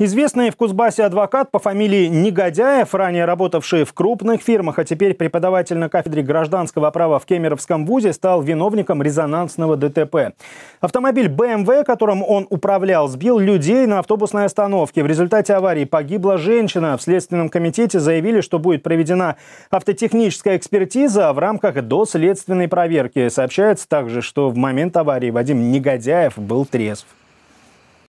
Известный в Кузбассе адвокат по фамилии Негодяев, ранее работавший в крупных фирмах, а теперь преподаватель на кафедре гражданского права в Кемеровском вузе, стал виновником резонансного ДТП. Автомобиль BMW, которым он управлял, сбил людей на автобусной остановке. В результате аварии погибла женщина. В Следственном комитете заявили, что будет проведена автотехническая экспертиза в рамках доследственной проверки. Сообщается также, что в момент аварии Вадим Негодяев был трезв.